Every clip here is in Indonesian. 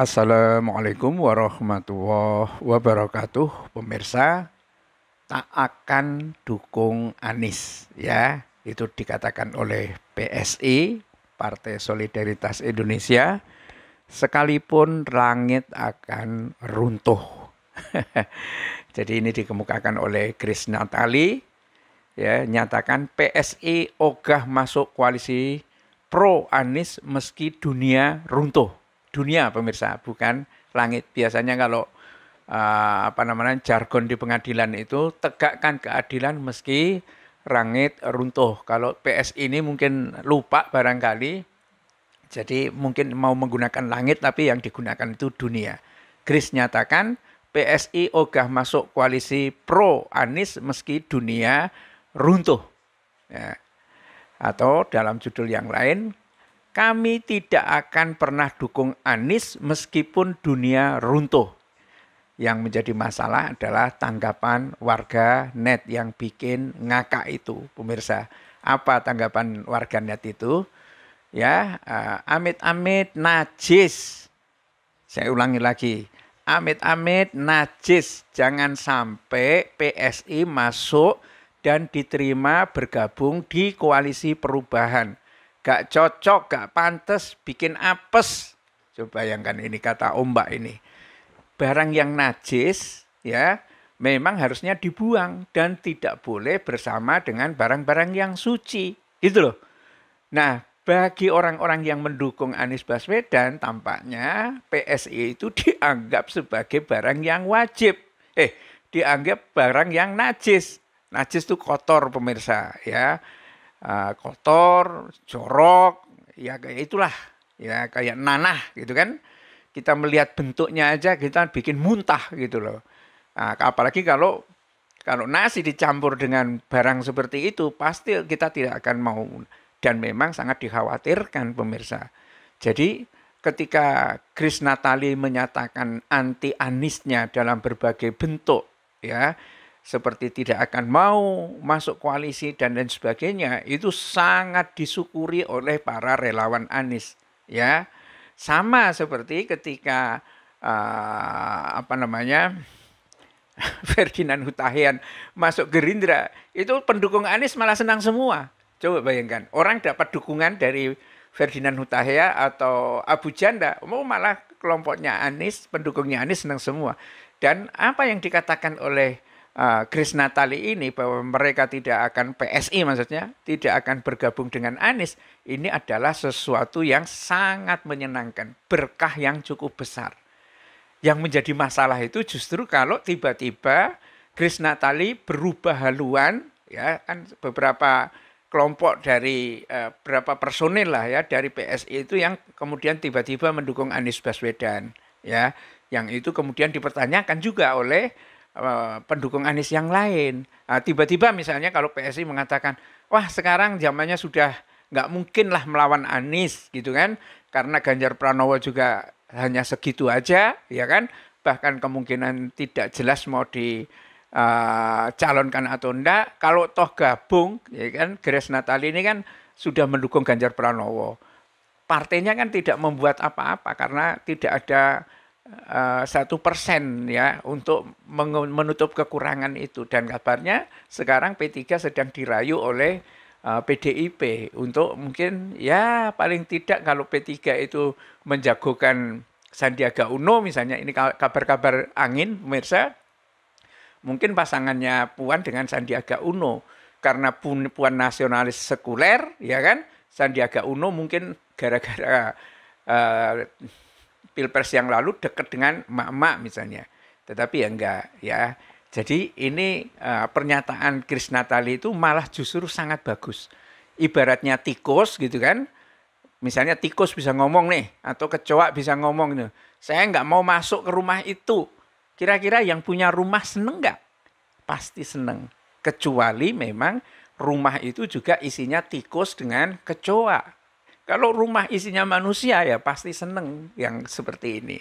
Assalamualaikum warahmatullahi wabarakatuh. Pemirsa, tak akan dukung Anis ya. Itu dikatakan oleh PSI, Partai Solidaritas Indonesia, sekalipun langit akan runtuh. Jadi ini dikemukakan oleh Chris Natali ya, nyatakan PSI ogah masuk koalisi pro Anis meski dunia runtuh dunia pemirsa, bukan langit. Biasanya kalau uh, apa namanya jargon di pengadilan itu tegakkan keadilan meski langit runtuh. Kalau PS ini mungkin lupa barangkali. Jadi mungkin mau menggunakan langit tapi yang digunakan itu dunia. Chris nyatakan PSI ogah masuk koalisi pro Anis meski dunia runtuh. Ya. Atau dalam judul yang lain, kami tidak akan pernah dukung Anies meskipun dunia runtuh. Yang menjadi masalah adalah tanggapan warga net yang bikin ngakak itu, pemirsa. Apa tanggapan warga net itu? Ya, eh, amit-amit uh, najis. Saya ulangi lagi. Amit-amit najis. Jangan sampai PSI masuk dan diterima bergabung di koalisi perubahan gak cocok, gak pantas, bikin apes. Coba bayangkan ini kata ombak ini. Barang yang najis ya memang harusnya dibuang dan tidak boleh bersama dengan barang-barang yang suci. Gitu loh. Nah, bagi orang-orang yang mendukung Anies Baswedan, tampaknya PSI itu dianggap sebagai barang yang wajib. Eh, dianggap barang yang najis. Najis itu kotor pemirsa ya. Ah, kotor, jorok, ya kayak itulah, ya kayak nanah gitu kan. Kita melihat bentuknya aja kita bikin muntah gitu loh. Nah, apalagi kalau kalau nasi dicampur dengan barang seperti itu pasti kita tidak akan mau dan memang sangat dikhawatirkan pemirsa. Jadi ketika Chris Natali menyatakan anti Anisnya dalam berbagai bentuk ya seperti tidak akan mau masuk koalisi dan lain sebagainya itu sangat disyukuri oleh para relawan Anies ya sama seperti ketika uh, apa namanya Ferdinand Hutahian masuk Gerindra itu pendukung Anies malah senang semua coba bayangkan orang dapat dukungan dari Ferdinand Hutahia atau Abu Janda mau oh, malah kelompoknya Anies pendukungnya Anies senang semua dan apa yang dikatakan oleh uh, Natali ini bahwa mereka tidak akan PSI maksudnya tidak akan bergabung dengan Anies ini adalah sesuatu yang sangat menyenangkan berkah yang cukup besar yang menjadi masalah itu justru kalau tiba-tiba -tiba Natali berubah haluan ya kan beberapa kelompok dari uh, berapa personil lah ya dari PSI itu yang kemudian tiba-tiba mendukung Anies Baswedan ya yang itu kemudian dipertanyakan juga oleh Eh, pendukung Anies yang lain. Eh, tiba-tiba misalnya kalau PSI mengatakan, wah sekarang zamannya sudah nggak mungkin lah melawan Anies gitu kan, karena Ganjar Pranowo juga hanya segitu aja, ya kan? Bahkan kemungkinan tidak jelas mau di Uh, calonkan atau enggak kalau toh gabung ya kan Grace Natali ini kan sudah mendukung Ganjar Pranowo partainya kan tidak membuat apa-apa karena tidak ada Eh, satu persen ya untuk menutup kekurangan itu dan kabarnya sekarang P3 sedang dirayu oleh uh, eh, PDIP untuk mungkin ya paling tidak kalau P3 itu menjagokan Sandiaga Uno misalnya ini kabar-kabar angin pemirsa mungkin pasangannya Puan dengan Sandiaga Uno karena Puan nasionalis sekuler ya kan Sandiaga Uno mungkin gara-gara uh, pilpres yang lalu dekat dengan emak-emak misalnya. Tetapi ya enggak ya. Jadi ini uh, pernyataan Kris Natali itu malah justru sangat bagus. Ibaratnya tikus gitu kan. Misalnya tikus bisa ngomong nih atau kecoa bisa ngomong nih. Gitu. Saya enggak mau masuk ke rumah itu. Kira-kira yang punya rumah seneng enggak? Pasti seneng. Kecuali memang rumah itu juga isinya tikus dengan kecoa. Kalau rumah isinya manusia ya pasti seneng yang seperti ini.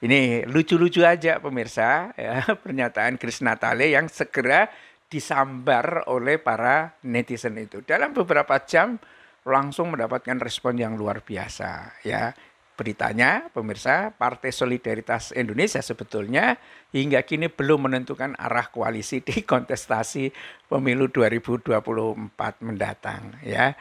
Ini lucu-lucu aja pemirsa ya pernyataan Chris Natale yang segera disambar oleh para netizen itu. Dalam beberapa jam langsung mendapatkan respon yang luar biasa ya. Beritanya, pemirsa, Partai Solidaritas Indonesia sebetulnya hingga kini belum menentukan arah koalisi di kontestasi pemilu 2024 mendatang ya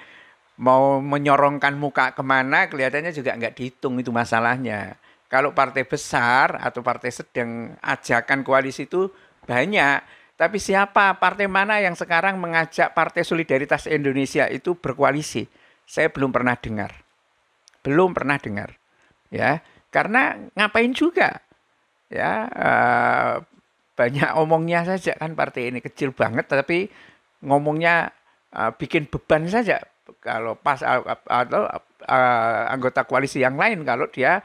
mau menyorongkan muka kemana kelihatannya juga nggak dihitung itu masalahnya. Kalau partai besar atau partai sedang ajakan koalisi itu banyak, tapi siapa partai mana yang sekarang mengajak Partai Solidaritas Indonesia itu berkoalisi? Saya belum pernah dengar. Belum pernah dengar. Ya, karena ngapain juga? Ya, eh, banyak omongnya saja kan partai ini kecil banget tapi ngomongnya eh, bikin beban saja kalau pas atau uh, ah, ah, ah, anggota koalisi yang lain kalau dia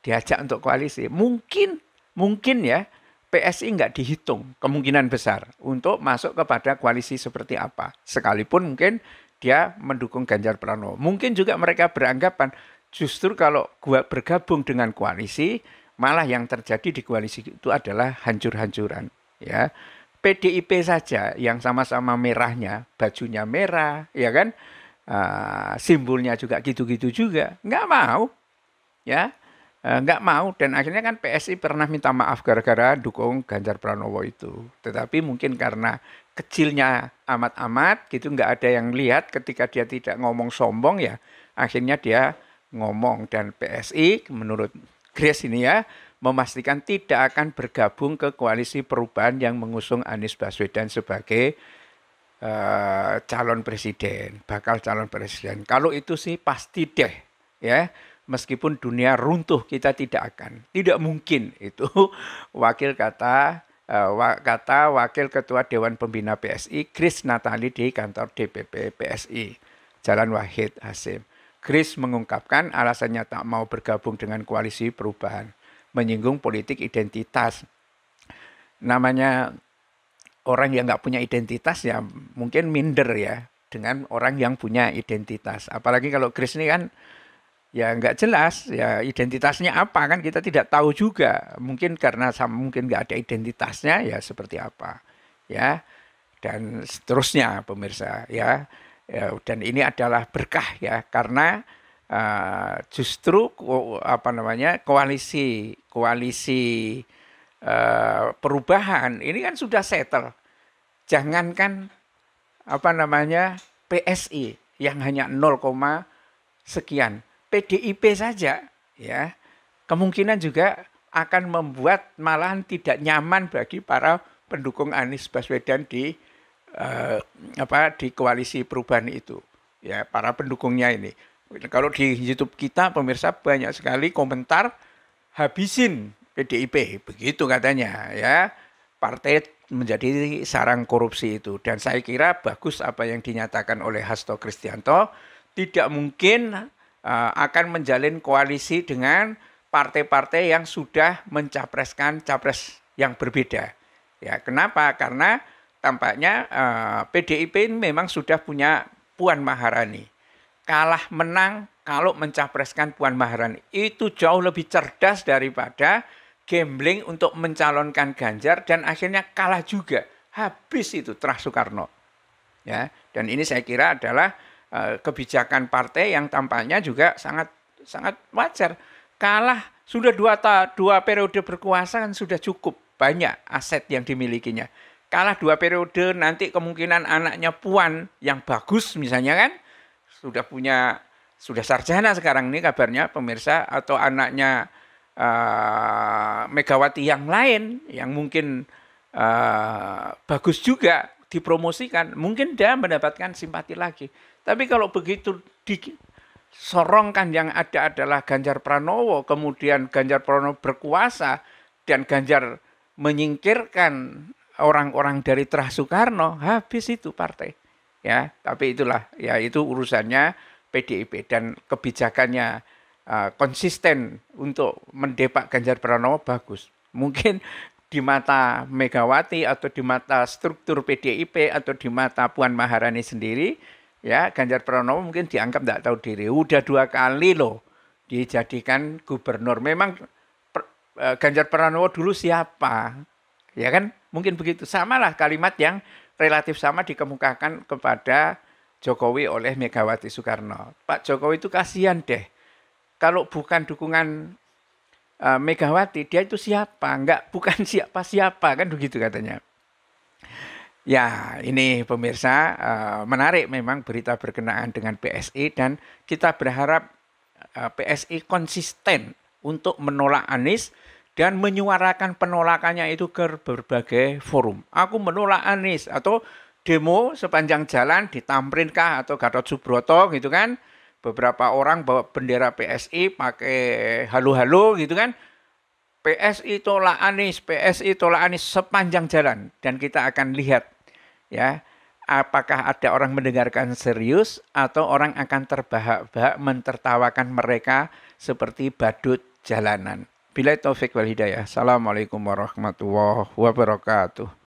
diajak untuk koalisi mungkin mungkin ya PSI nggak dihitung kemungkinan besar untuk masuk kepada koalisi seperti apa sekalipun mungkin dia mendukung Ganjar Pranowo mungkin juga mereka beranggapan justru kalau gua bergabung dengan koalisi malah yang terjadi di koalisi itu adalah hancur-hancuran ya PDIP saja yang sama-sama merahnya bajunya merah ya kan Ah, simbolnya juga gitu-gitu juga. Nggak mau. Ya, eh, nggak mau. Dan akhirnya kan PSI pernah minta maaf gara-gara dukung Ganjar Pranowo itu. Tetapi mungkin karena kecilnya amat-amat gitu nggak ada yang lihat ketika dia tidak ngomong sombong ya akhirnya dia ngomong dan PSI menurut Grace ini ya memastikan tidak akan bergabung ke koalisi perubahan yang mengusung Anies Baswedan sebagai uh, calon presiden, bakal calon presiden. Kalau itu sih pasti deh, ya. Meskipun dunia runtuh, kita tidak akan, tidak mungkin itu wakil kata eh, kata wakil ketua Dewan Pembina PSI Kris Natali di kantor DPP PSI Jalan Wahid Hasim. Kris mengungkapkan alasannya tak mau bergabung dengan koalisi perubahan, menyinggung politik identitas. Namanya orang yang nggak punya identitas ya mungkin minder ya dengan orang yang punya identitas. Apalagi kalau Chris ini kan ya nggak jelas ya identitasnya apa kan kita tidak tahu juga mungkin karena sama mungkin nggak ada identitasnya ya seperti apa ya dan seterusnya pemirsa ya, ya dan ini adalah berkah ya karena uh, justru apa namanya koalisi koalisi Eh, perubahan ini kan sudah settle. Jangankan apa namanya PSI yang hanya 0, sekian. PDIP saja ya kemungkinan juga akan membuat malahan tidak nyaman bagi para pendukung Anies Baswedan di eh, apa di koalisi perubahan itu ya para pendukungnya ini kalau di YouTube kita pemirsa banyak sekali komentar habisin PDIP, begitu katanya ya. Partai menjadi sarang korupsi itu dan saya kira bagus apa yang dinyatakan oleh Hasto Kristianto tidak mungkin uh, akan menjalin koalisi dengan partai-partai yang sudah mencapreskan capres yang berbeda. Ya, kenapa? Karena tampaknya uh, e, PDIP ini memang sudah punya Puan Maharani. Kalah menang kalau mencapreskan Puan Maharani. Itu jauh lebih cerdas daripada gambling untuk mencalonkan Ganjar dan akhirnya kalah juga. Habis itu Terah Soekarno. Ya, dan ini saya kira adalah uh, kebijakan partai yang tampaknya juga sangat sangat wajar. Kalah sudah dua ta, dua periode berkuasa kan sudah cukup banyak aset yang dimilikinya. Kalah dua periode nanti kemungkinan anaknya Puan yang bagus misalnya kan sudah punya sudah sarjana sekarang ini kabarnya pemirsa atau anaknya uh, Megawati yang lain yang mungkin uh, bagus juga dipromosikan, mungkin dia mendapatkan simpati lagi. Tapi kalau begitu disorongkan yang ada adalah Ganjar Pranowo, kemudian Ganjar Pranowo berkuasa dan Ganjar menyingkirkan orang-orang dari Terah Soekarno, habis itu partai. Ya, tapi itulah ya itu urusannya PDIP dan kebijakannya uh, konsisten untuk mendepak Ganjar Pranowo bagus. Mungkin di mata Megawati atau di mata struktur PDIP atau di mata Puan Maharani sendiri, ya Ganjar Pranowo mungkin dianggap tidak tahu diri. Udah dua kali loh dijadikan gubernur. Memang per, uh, Ganjar Pranowo dulu siapa? Ya kan? Mungkin begitu. Samalah kalimat yang relatif sama dikemukakan kepada Jokowi oleh Megawati Soekarno. Pak Jokowi itu kasihan deh kalau bukan dukungan uh, Megawati, dia itu siapa? Enggak, bukan siapa-siapa kan begitu katanya. Ya, ini pemirsa uh, menarik memang berita berkenaan dengan PSI dan kita berharap uh, eh, PSI konsisten untuk menolak Anies dan menyuarakan penolakannya itu ke berbagai forum. Aku menolak Anies atau demo sepanjang jalan di Tamrinkah atau Gatot Subroto gitu kan beberapa orang bawa bendera PSI pakai halu-halu gitu kan. PSI tolak Anies, PSI tolak Anies sepanjang jalan dan kita akan lihat ya apakah ada orang mendengarkan serius atau orang akan terbahak-bahak mentertawakan mereka seperti badut jalanan. Bila taufik wal hidayah. Assalamualaikum warahmatullahi wabarakatuh.